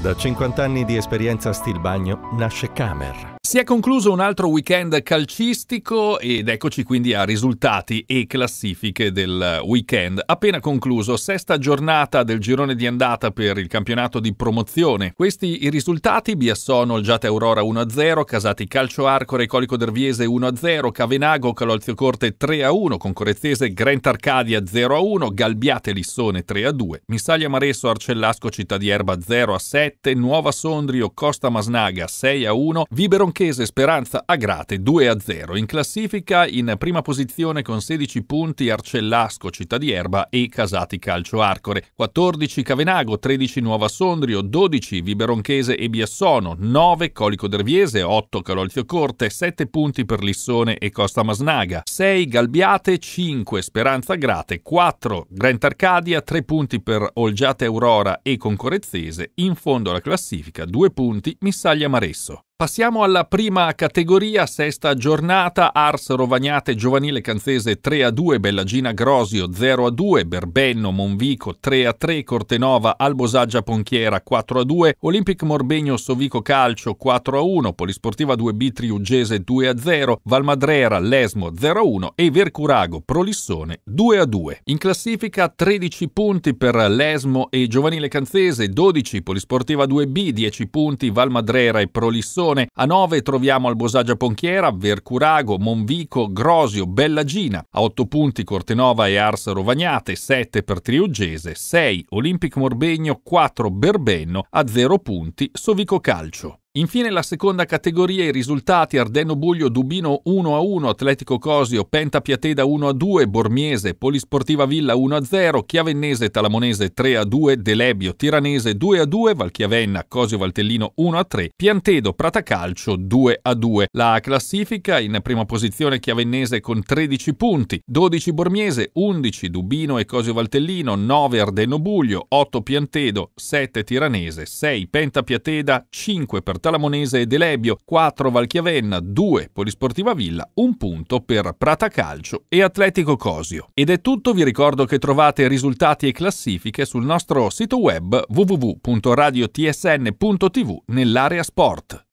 Da 50 anni di esperienza a Stilbagno nasce Camer. Si è concluso un altro weekend calcistico ed eccoci quindi a risultati e classifiche del weekend. Appena concluso, sesta giornata del girone di andata per il campionato di promozione. Questi i risultati, Biassono, Giate Aurora 1-0, Casati Calcio Arcore, Colico Derviese 1-0, Cavenago, Calolzio Corte 3-1, Concorezzese, Grant Arcadia 0-1, Galbiate Lissone 3-2, Missaglia Maresso, Arcellasco, Città di Erba 0-7, 7, Nuova Sondrio, Costa Masnaga 6 a 1, Viberonchese Speranza Agrate 2 a 0. In classifica in prima posizione con 16 punti Arcellasco Città di Erba e Casati Calcio Arcore, 14 Cavenago, 13 Nuova Sondrio, 12 Viberonchese e Biassono, 9 Colico Derviese, 8 Calolzio Corte, 7 punti per Lissone e Costa Masnaga, 6 Galbiate, 5 Speranza Grate, 4 Grant Arcadia, 3 punti per Olgiate Aurora e Concorezzese, in fondo secondo la classifica, due punti, Missaglia Maresso. Passiamo alla prima categoria, sesta giornata, Ars Rovagnate Giovanile Canzese 3 a 2, Bellagina Grosio 0 a 2, Berbenno Monvico 3 a 3, Cortenova Albosaggia Ponchiera 4 a 2, Olympic Morbegno Sovico Calcio 4 a 1, Polisportiva 2B Triugese 2 a 0, Valmadrera Lesmo 0 a 1 e Vercurago Prolissone 2 a 2. In classifica 13 punti per Lesmo e Giovanile Canzese, 12 Polisportiva 2B, 10 punti Valmadrera e Prolissone Pordenone. A 9 troviamo Albosagia Ponchiera, Vercurago, Monvico, Grosio, Bellagina. A 8 punti Cortenova e Ars Rovagnate, 7 per Triuggese, 6 Olympic Morbegno, 4 Berbenno, a 0 punti Sovico Calcio. Infine la seconda categoria, i risultati Ardeno Buglio Dubino 1-1, Atletico Cosio, Penta Piateda 1-2, Bormiese, Polisportiva Villa 1-0, Chiavennese Talamonese 3-2, Delebio Tiranese 2-2, Valchiavenna Cosio Valtellino 1-3, Piantedo Pratacalcio 2-2. La classifica in prima posizione Chiavennese con 13 punti, 12 Bormiese, 11 Dubino e Cosio Valtellino, 9 Ardeno Buglio, 8 Piantedo, 7 Tiranese, 6 Penta Piateda, 5 per Talamonese ed Elebio, 4 Valchiavenna, 2 Polisportiva Villa, un punto per Prata Calcio e Atletico Cosio. Ed è tutto, vi ricordo che trovate risultati e classifiche sul nostro sito web www.radiotsn.tv nell'area sport.